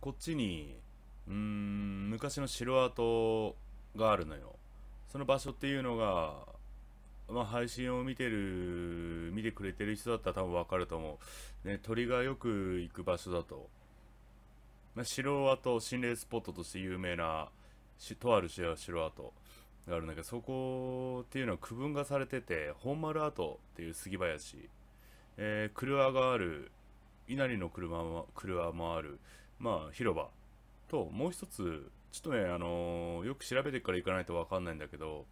こっちにうーん昔の城跡があるのよその場所っていうのがまあ、配信を見てる見てくれてる人だったら多分わかると思う、ね、鳥がよく行く場所だと、まあ、城跡心霊スポットとして有名なとある城跡があるんだけどそこっていうのは区分がされてて本丸跡っていう杉林、えー、車がある稲荷の車も車もあるまあ、広場と、もう一つ、ちょっとね、あのー、よく調べてから行かないとわかんないんだけど、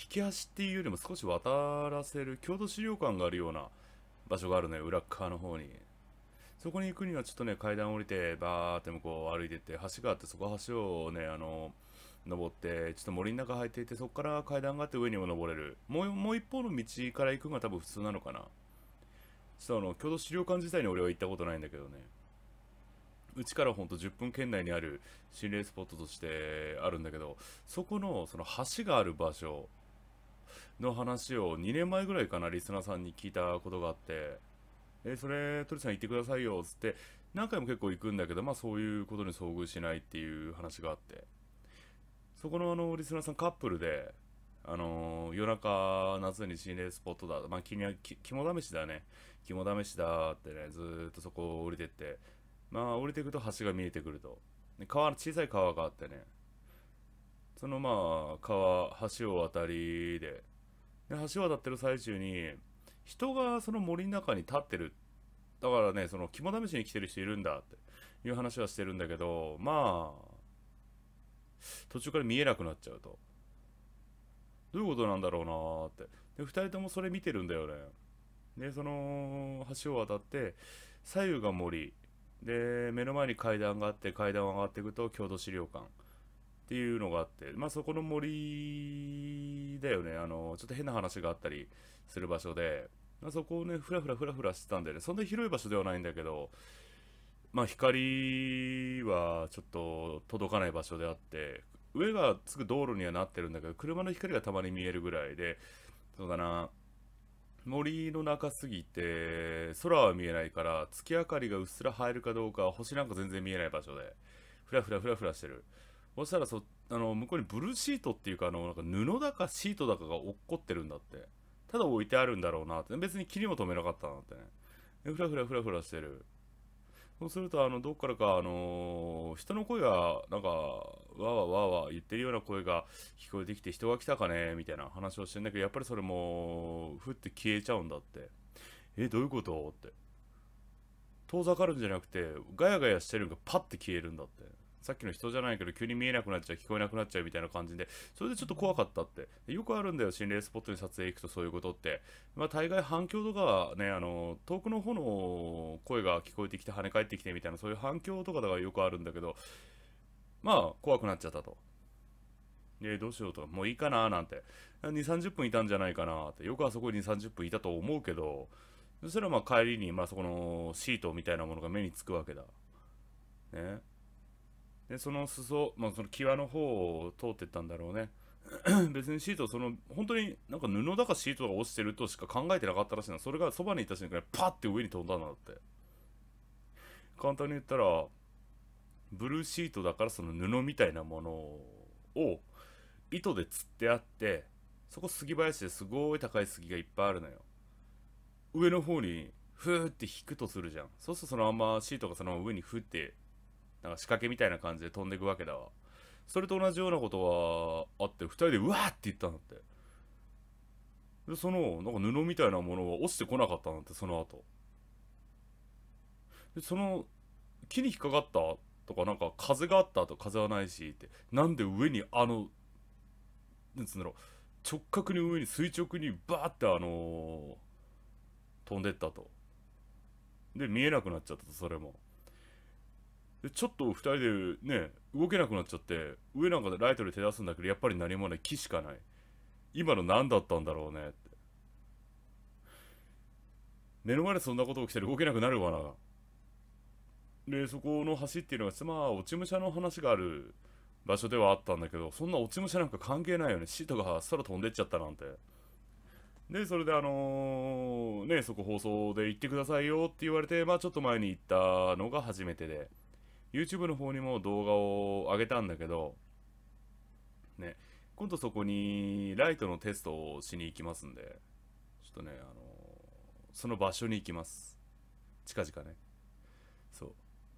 引き橋っていうよりも少し渡らせる郷土資料館があるような場所があるのよ、裏側の方に。そこに行くにはちょっとね、階段降りて、バーって向こう歩いてって、橋があって、そこ橋をね、あの、登って、ちょっと森の中入っていて、そこから階段があって上にも登れる。もう、もう一方の道から行くのが多分普通なのかな。ちょっとあの、郷土資料館自体に俺は行ったことないんだけどね。うちからほんと10分圏内にある心霊スポットとしてあるんだけど、そこのその橋がある場所の話を2年前ぐらいかな、リスナーさんに聞いたことがあって、えそれ、鳥さん行ってくださいよ、っつって、何回も結構行くんだけど、まあそういうことに遭遇しないっていう話があって、そこのあの、リスナーさんカップルで、あのー、夜中、夏に心霊スポットだ。まあ、君は肝試しだね。肝試しだってね、ずっとそこを降りてって、まあ降りてくくと橋が見えてくるとで川小さい川があってねそのまあ川橋を渡りでで橋を渡ってる最中に人がその森の中に立ってるだからねその肝試しに来てる人いるんだっていう話はしてるんだけどまあ途中から見えなくなっちゃうとどういうことなんだろうなーってで2人ともそれ見てるんだよねでその橋を渡って左右が森で目の前に階段があって階段を上がっていくと郷土資料館っていうのがあってまあそこの森だよねあのちょっと変な話があったりする場所で、まあ、そこをねふらふらふらふらしてたんでねそんな広い場所ではないんだけどまあ光はちょっと届かない場所であって上がつく道路にはなってるんだけど車の光がたまに見えるぐらいでそうだな森の中すぎて、空は見えないから、月明かりがうっすら入るかどうか、星なんか全然見えない場所で、ふらふらふらふらしてる。そしたらそ、あの、向こうにブルーシートっていうか、あの、なんか布だかシートだかが落っこってるんだって。ただ置いてあるんだろうなって。別に気にも留めなかったなってね。ふらふらふらふらしてる。そうすると、あの、どっからか、あの人の声が、なんか、わわわわ言ってるような声が聞こえてきて人が来たかねみたいな話をしてんだけど、やっぱりそれも、ふって消えちゃうんだって。え、どういうことって。遠ざかるんじゃなくて、ガヤガヤしてるのがパッて消えるんだって。さっきの人じゃないけど、急に見えなくなっちゃう、聞こえなくなっちゃうみたいな感じで、それでちょっと怖かったって。よくあるんだよ、心霊スポットに撮影行くとそういうことって。まあ、大概反響とかね、あの、遠くの方の声が聞こえてきて跳ね返ってきてみたいな、そういう反響とかだからよくあるんだけど、まあ、怖くなっちゃったと。えどうしようと。もういいかななんて。2、30分いたんじゃないかなって。よくあそこに30分いたと思うけど、そしたらまあ帰りに、まあそこのシートみたいなものが目につくわけだ。ね。で、その裾、まあその際の方を通ってったんだろうね。別にシート、その、本当になんか布だかシートが落ちてるとしか考えてなかったらしいな。それがそばにいた瞬間にパッて上に飛んだんだって。簡単に言ったら、ブルーシートだからその布みたいなものを糸でつってあってそこ杉林ですごい高い杉がいっぱいあるのよ上の方にふーって引くとするじゃんそうするとそのままシートがそのまま上にふってなんか仕掛けみたいな感じで飛んでいくわけだわそれと同じようなことがあって2人でうわーって言ったんだってでそのなんか布みたいなものは落ちてこなかったんだってその後でその木に引っかかったとかなんか風があったと風はないしってなんで上にあのなんつうんだろう直角に上に垂直にバーってあのー、飛んでったとで見えなくなっちゃったとそれもでちょっと2人でね動けなくなっちゃって上なんかでライトで手出すんだけどやっぱり何もない木しかない今の何だったんだろうねって目の前でそんなこと起きたら動けなくなるわなでそこの橋っていうのがまあ落ち武者の話がある場所ではあったんだけどそんな落ち武者なんか関係ないよねシートが空飛んでっちゃったなんてでそれであのー、ねそこ放送で行ってくださいよって言われてまあちょっと前に行ったのが初めてで YouTube の方にも動画を上げたんだけどね今度そこにライトのテストをしに行きますんでちょっとねあのー、その場所に行きます近々ねそう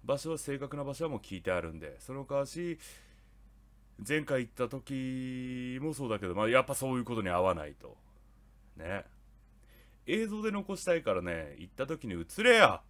場所は正確な場所はもう聞いてあるんでそのかわし前回行った時もそうだけど、まあ、やっぱそういうことに合わないとね映像で残したいからね行った時に映れや